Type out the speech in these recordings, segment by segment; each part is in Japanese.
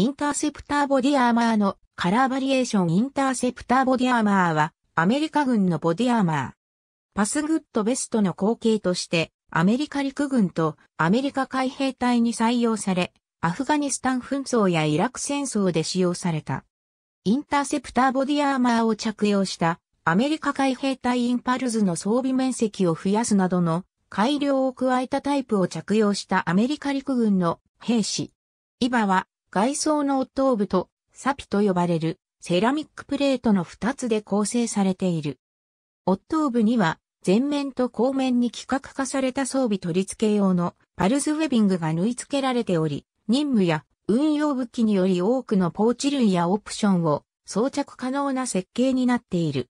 インターセプターボディアーマーのカラーバリエーションインターセプターボディアーマーはアメリカ軍のボディアーマー。パスグッドベストの後継としてアメリカ陸軍とアメリカ海兵隊に採用され、アフガニスタン紛争やイラク戦争で使用された。インターセプターボディアーマーを着用したアメリカ海兵隊インパルズの装備面積を増やすなどの改良を加えたタイプを着用したアメリカ陸軍の兵士。イバは外装のー部とサピと呼ばれるセラミックプレートの2つで構成されている。オー部には前面と後面に規格化された装備取り付け用のパルズウェビングが縫い付けられており、任務や運用武器により多くのポーチ類やオプションを装着可能な設計になっている。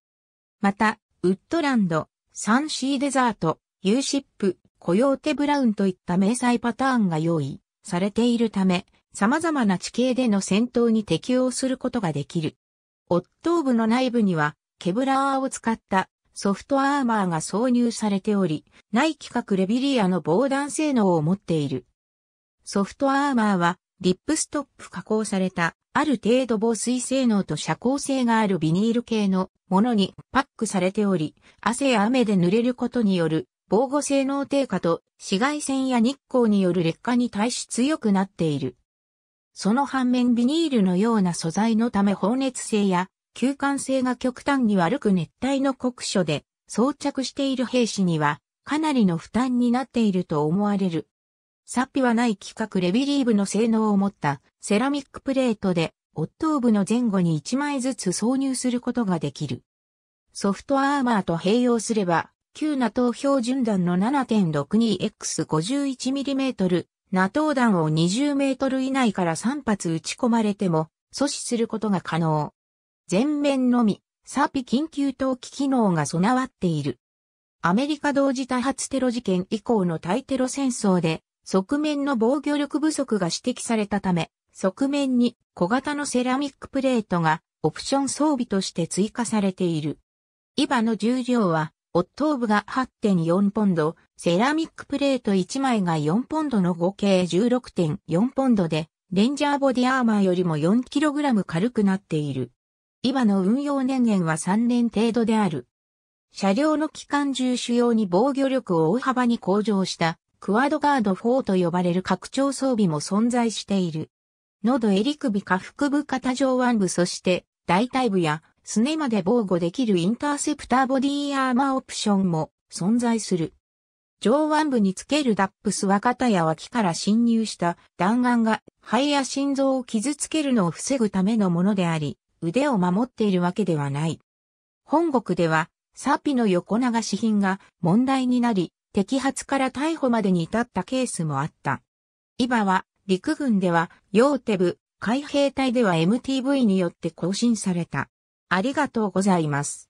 また、ウッドランド、サンシーデザート、ユーシップ、コヨーテブラウンといった明細パターンが用意されているため、様々な地形での戦闘に適応することができる。オットー部の内部には、ケブラーを使ったソフトアーマーが挿入されており、内規格レビリアの防弾性能を持っている。ソフトアーマーは、リップストップ加工された、ある程度防水性能と遮光性があるビニール系のものにパックされており、汗や雨で濡れることによる防護性能低下と紫外線や日光による劣化に対し強くなっている。その反面ビニールのような素材のため放熱性や吸汗性が極端に悪く熱帯の酷暑で装着している兵士にはかなりの負担になっていると思われる。ッピはない規格レビリーブの性能を持ったセラミックプレートで、オットーブの前後に1枚ずつ挿入することができる。ソフトアーマーと併用すれば、旧な投 t o 標準弾の 7.62X51mm ナトー弾を20メートル以内から3発撃ち込まれても阻止することが可能。全面のみ、サピ緊急投機機能が備わっている。アメリカ同時多発テロ事件以降の対テロ戦争で、側面の防御力不足が指摘されたため、側面に小型のセラミックプレートがオプション装備として追加されている。イバの重量は、オットーブが8.4ポンド、セラミックプレート1枚が4ポンドの合計16.4ポンドで、レンジャーボディアーマーよりも 4kg 軽くなっている。今の運用年限は3年程度である。車両の機関重主用に防御力を大幅に向上したクワードガード4と呼ばれる拡張装備も存在している。喉襟首下腹部肩上腕部そして大腿部やすねまで防護できるインターセプターボディアーマーオプションも存在する。上腕部につけるダップス若田や脇から侵入した弾丸が肺や心臓を傷つけるのを防ぐためのものであり、腕を守っているわけではない。本国では、サピの横流し品が問題になり、摘発から逮捕までに至ったケースもあった。今は、陸軍では、ヨーテ部、海兵隊では MTV によって更新された。ありがとうございます。